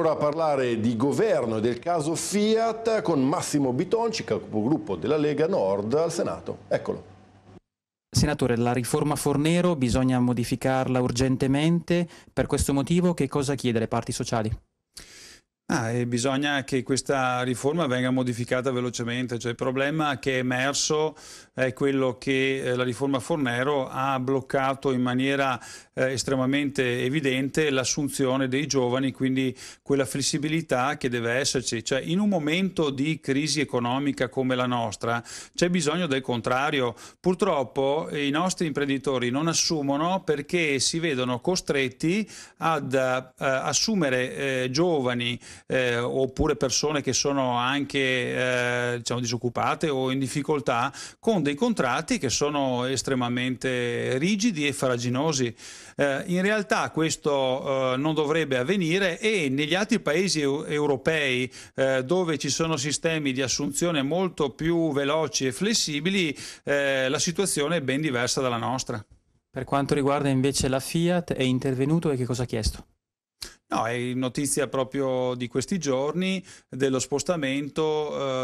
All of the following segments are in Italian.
Ora a parlare di governo e del caso Fiat con Massimo Bitonci, capogruppo della Lega Nord al Senato. Eccolo. Senatore, la riforma Fornero bisogna modificarla urgentemente. Per questo motivo che cosa chiede le parti sociali? Ah, e bisogna che questa riforma venga modificata velocemente, cioè, il problema che è emerso è quello che eh, la riforma Fornero ha bloccato in maniera eh, estremamente evidente l'assunzione dei giovani, quindi quella flessibilità che deve esserci, cioè in un momento di crisi economica come la nostra c'è bisogno del contrario, purtroppo eh, i nostri imprenditori non assumono perché si vedono costretti ad uh, assumere eh, giovani eh, oppure persone che sono anche eh, diciamo, disoccupate o in difficoltà con dei contratti che sono estremamente rigidi e faraginosi. Eh, in realtà questo eh, non dovrebbe avvenire e negli altri paesi eu- europei eh, dove ci sono sistemi di assunzione molto più veloci e flessibili eh, la situazione è ben diversa dalla nostra. Per quanto riguarda invece la Fiat, è intervenuto e che cosa ha chiesto? No, è notizia proprio di questi giorni dello spostamento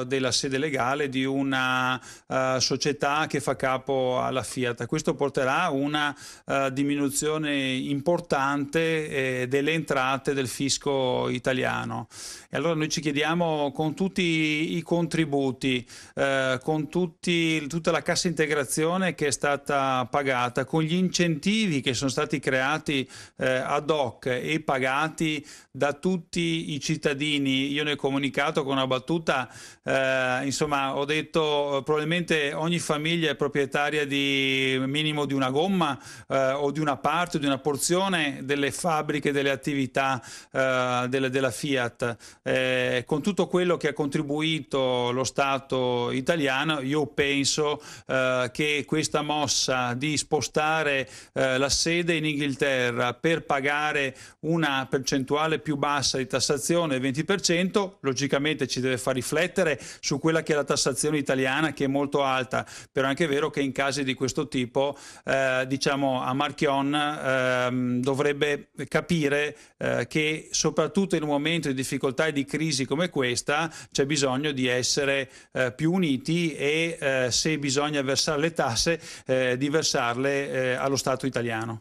eh, della sede legale di una eh, società che fa capo alla Fiat. Questo porterà a una eh, diminuzione importante eh, delle entrate del fisco italiano. E allora noi ci chiediamo con tutti i contributi, eh, con tutti, tutta la cassa integrazione che è stata pagata, con gli incentivi che sono stati creati eh, ad hoc e pagati, chiamati da tutti i cittadini. Io ne ho comunicato con una battuta, eh, insomma, ho detto probabilmente ogni famiglia è proprietaria di minimo di una gomma eh, o di una parte, di una porzione delle fabbriche, delle attività eh, delle, della Fiat. Eh, con tutto quello che ha contribuito lo Stato italiano, io penso eh, che questa mossa di spostare eh, la sede in Inghilterra per pagare una per percentuale più bassa di tassazione, il 20%, logicamente ci deve far riflettere su quella che è la tassazione italiana che è molto alta, però è anche vero che in casi di questo tipo eh, diciamo a Marchion eh, dovrebbe capire eh, che soprattutto in un momento di difficoltà e di crisi come questa c'è bisogno di essere eh, più uniti e eh, se bisogna versare le tasse eh, di versarle allo Stato italiano.